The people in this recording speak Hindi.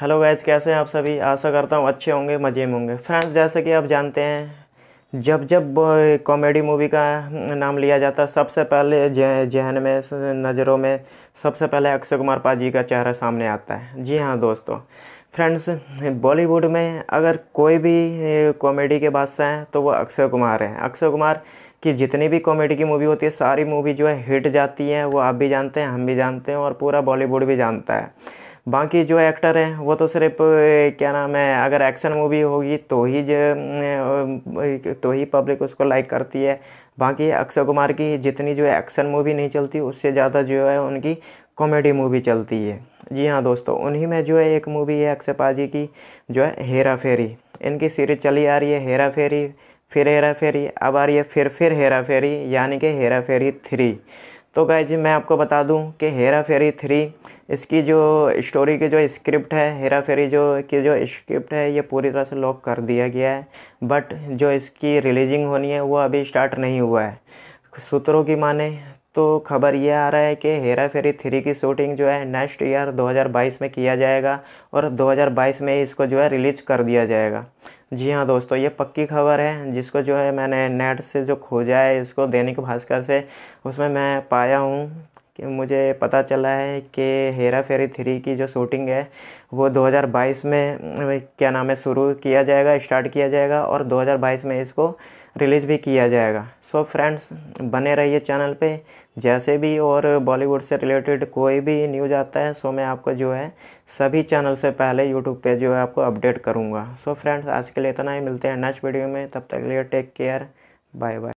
हेलो गैज कैसे हैं आप सभी आशा करता हूँ अच्छे होंगे मज़े में होंगे फ्रेंड्स जैसे कि आप जानते हैं जब जब कॉमेडी मूवी का नाम लिया जाता है सबसे पहले जहन में नज़रों में सबसे पहले अक्षय कुमार पाजी का चेहरा सामने आता है जी हाँ दोस्तों फ्रेंड्स बॉलीवुड में अगर कोई भी कॉमेडी के बादशाह हैं तो वो अक्षय कुमार हैं अक्षय कुमार की जितनी भी कॉमेडी की मूवी होती है सारी मूवी जो है हिट जाती है वो आप भी जानते हैं हम भी जानते हैं और पूरा बॉलीवुड भी जानता है बाकी जो एक्टर हैं वो तो सिर्फ क्या नाम है अगर एक्शन मूवी होगी तो ही जो तो ही पब्लिक उसको लाइक करती है बाकी अक्षय कुमार की जितनी जो एक्शन मूवी नहीं चलती उससे ज़्यादा जो है उनकी कॉमेडी मूवी चलती है जी हाँ दोस्तों उन्हीं में जो है एक मूवी है अक्षय पाजी की जो है हेरा फेरी इनकी सीरीज चली आ रही है हेरा फेरी फिर हेरा फेरी अब आ रही है फिर फिर हेरा फेरी यानी कि हेरा फेरी थ्री तो गाय जी मैं आपको बता दूं कि हेरा फेरी थ्री इसकी जो स्टोरी की जो स्क्रिप्ट है हेरा फेरी जो की जो स्क्रिप्ट है ये पूरी तरह से लॉक कर दिया गया है बट जो इसकी रिलीजिंग होनी है वो अभी स्टार्ट नहीं हुआ है सूत्रों की माने तो खबर यह आ रहा है कि हेरा फेरी थ्री की शूटिंग जो है नेक्स्ट ईयर 2022 में किया जाएगा और 2022 में इसको जो है रिलीज कर दिया जाएगा जी हाँ दोस्तों ये पक्की खबर है जिसको जो है मैंने नेट से जो खोजा है इसको दैनिक भास्कर से उसमें मैं पाया हूँ कि मुझे पता चला है कि हेरा फेरी थ्री की जो शूटिंग है वो 2022 में क्या नाम है शुरू किया जाएगा स्टार्ट किया जाएगा और 2022 में इसको रिलीज़ भी किया जाएगा सो so फ्रेंड्स बने रहिए चैनल पे जैसे भी और बॉलीवुड से रिलेटेड कोई भी न्यूज़ आता है सो so मैं आपको जो है सभी चैनल से पहले यूट्यूब पे जो है आपको अपडेट करूँगा सो so फ्रेंड्स आज के लिए इतना ही मिलते हैं नेक्स्ट वीडियो में तब तक के लिए टेक केयर बाय बाय